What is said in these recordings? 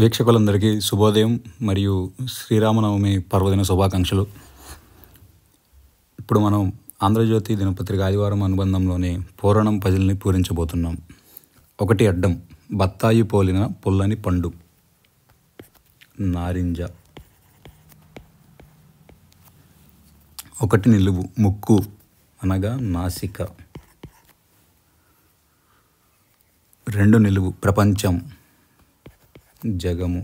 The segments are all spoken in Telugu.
వీక్షకులందరికీ శుభోదయం మరియు శ్రీరామనవమి పర్వదిన శుభాకాంక్షలు ఇప్పుడు మనం ఆంధ్రజ్యోతి దినపత్రిక ఆదివారం అనుబంధంలోని పూరణం పజిల్ని పూరించబోతున్నాం ఒకటి అడ్డం బత్తాయి పోలిన పుల్లని పండు నారింజ ఒకటి నిలువు ముక్కు అనగా నాసిక రెండు నిలువు ప్రపంచం జగము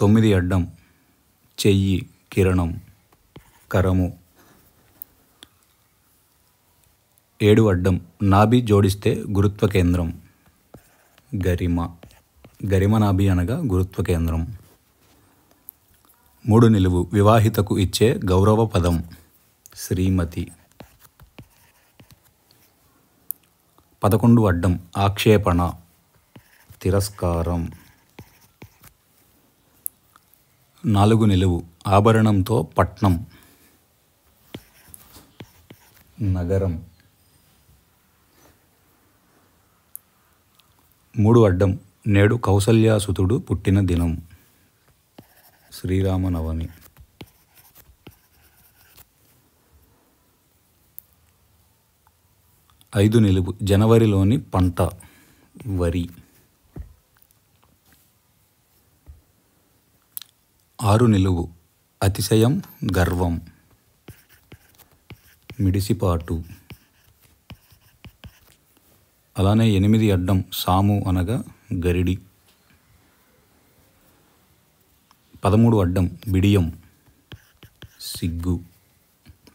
తొమ్మిది అడ్డం చెయ్యి కిరణం కరము ఏడు అడ్డం నాభి జోడిస్తే గురుత్వ కేంద్రం గరిమ గరిమ నాభి అనగా గురుత్వ కేంద్రం మూడు నిలువు వివాహితకు ఇచ్చే గౌరవ పదం శ్రీమతి పదకొండు అడ్డం ఆక్షేపణ తిరస్కారం నాలుగు నిలువు ఆభరణంతో పట్నం నగరం మూడు అడ్డం నేడు కౌసల్యాసుతుడు పుట్టిన దినం శ్రీరామనవమి ఐదు నిలుపు జనవరిలోని పంట వరి ఆరు నిలువు అతిశయం గర్వం మిడిసిపాటు అలానే ఎనిమిది అడ్డం సాము అనగా గరిడి పదమూడు అడ్డం బిడియం సిగ్గు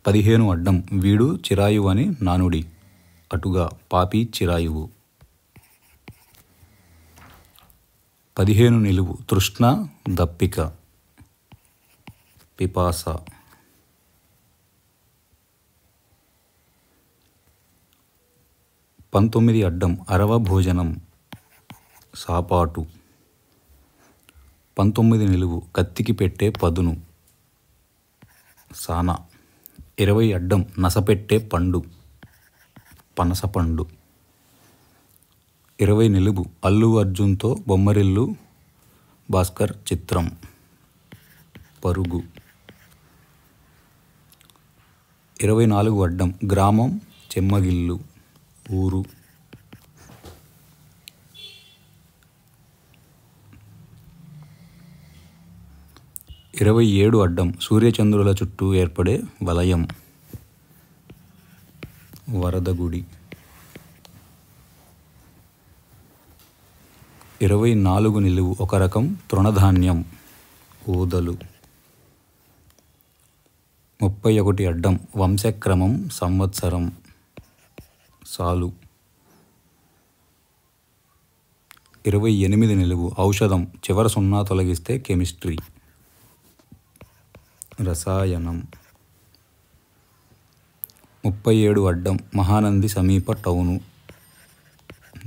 పదిహేను అడ్డం వీడు చిరాయువు అని నానుడి అటుగా పాపి చిరాయువు పదిహేను నిలువు తృష్ణ దప్పిక పిపాస పంతొమ్మిది అడ్డం అరవ భోజనం సాపాటు పంతొమ్మిది నిలువు కత్తికి పెట్టే పదును సానా ఇరవై అడ్డం నసపెట్టే పండు పనసపండు ఇరవై నిలువు అల్లు అర్జున్తో బొమ్మరిల్లు భాస్కర్ చిత్రం పరుగు ఇరవై నాలుగు అడ్డం గ్రామం చెమ్మగిల్లు ఊరు ఇరవై ఏడు అడ్డం సూర్యచంద్రుల చుట్టూ ఏర్పడే వలయం వరదగుడి ఇరవై నాలుగు నిలువు ఒక రకం తృణధాన్యం ఊదలు ముప్పై ఒకటి అడ్డం వంశక్రమం సంవత్సరం సాలు ఇరవై ఎనిమిది నిలువు ఔషధం చివర సున్నా తొలగిస్తే కెమిస్ట్రీ రసాయనం ముప్పై ఏడు అడ్డం మహానంది సమీప టౌను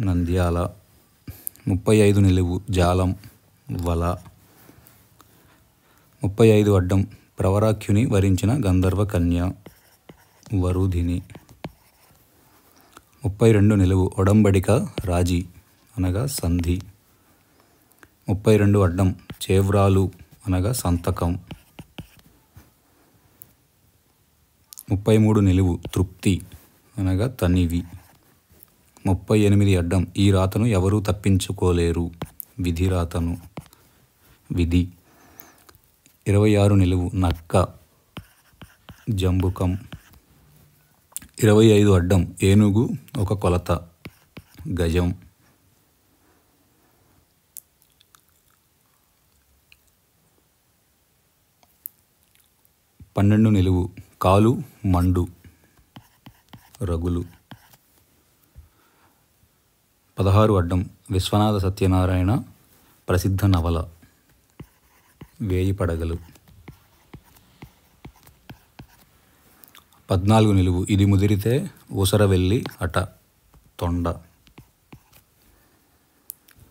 నంద్యాల ముప్పై ఐదు నిలువు జాలం వల ముప్పై ఐదు అడ్డం ప్రవరాఖ్యుని వరించిన గంధర్వ కన్య వరుధిని ముప్పై రెండు నిలువు ఒడంబడిక రాజీ అనగా సంధి ముప్పై రెండు అడ్డం చేవ్రాలు అనగా సంతకం ముప్పై మూడు నిలువు తృప్తి అనగా తనివి ముప్పై ఎనిమిది అడ్డం ఈ రాతను ఎవరూ తప్పించుకోలేరు విధి రాతను విధి ఇరవై ఆరు నిలువు నక్క జంబుకం ఇరవై ఐదు అడ్డం ఏనుగు ఒక కొలత గజం పన్నెండు నిలువు కాలు మండు రగులు పదహారు అడ్డం విశ్వనాథ సత్యనారాయణ ప్రసిద్ధ నవల వేయి పడగలు పద్నాలుగు నిలువు ఇది ముదిరితే ఉసర వెళ్ళి అట తొండ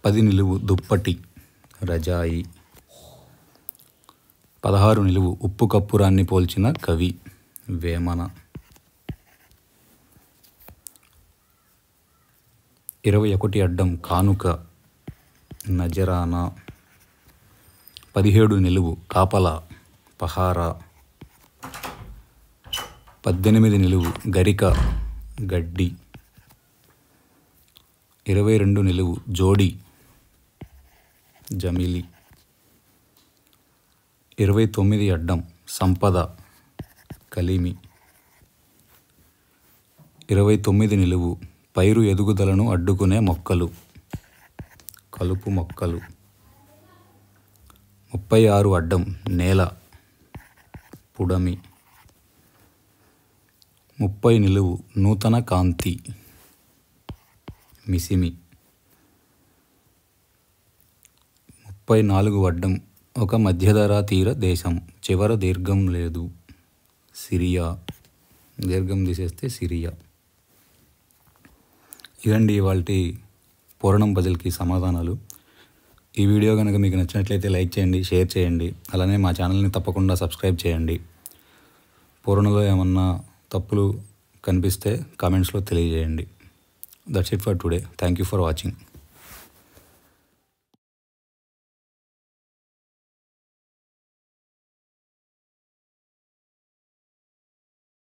పది నిలువు దుప్పటి రజాయి పదహారు నిలువు ఉప్పు కప్పురాన్ని పోల్చిన కవి వేమన ఇరవై ఒకటి అడ్డం కానుక నజరానా పదిహేడు నిలువు కాపలా పహారా పద్దెనిమిది నిలువు గరిక గడ్డి ఇరవై రెండు నిలువు జోడి జమిలి ఇరవై తొమ్మిది అడ్డం సంపద కలిమి ఇరవై తొమ్మిది నిలువు పైరు ఎదుగుదలను అడ్డుకునే మొక్కలు కలుపు మొక్కలు ముప్పై ఆరు అడ్డం నేల పుడమి ముప్పై నిలువు నూతన కాంతి మిసిమి ముప్పై నాలుగు అడ్డం ఒక మధ్యధరా తీర దేశం చివర దీర్ఘం లేదు సిరియా దీర్ఘం తీసేస్తే సిరియా ఇదండి ఇవాళ పూరణం బదులుకి సమాధానాలు ఈ వీడియో కనుక మీకు నచ్చినట్లయితే లైక్ చేయండి షేర్ చేయండి అలానే మా ఛానల్ని తప్పకుండా సబ్స్క్రైబ్ చేయండి పూర్ణలో ఏమన్నా తప్పులు కనిపిస్తే కామెంట్స్లో తెలియజేయండి that's it for today thank you for watching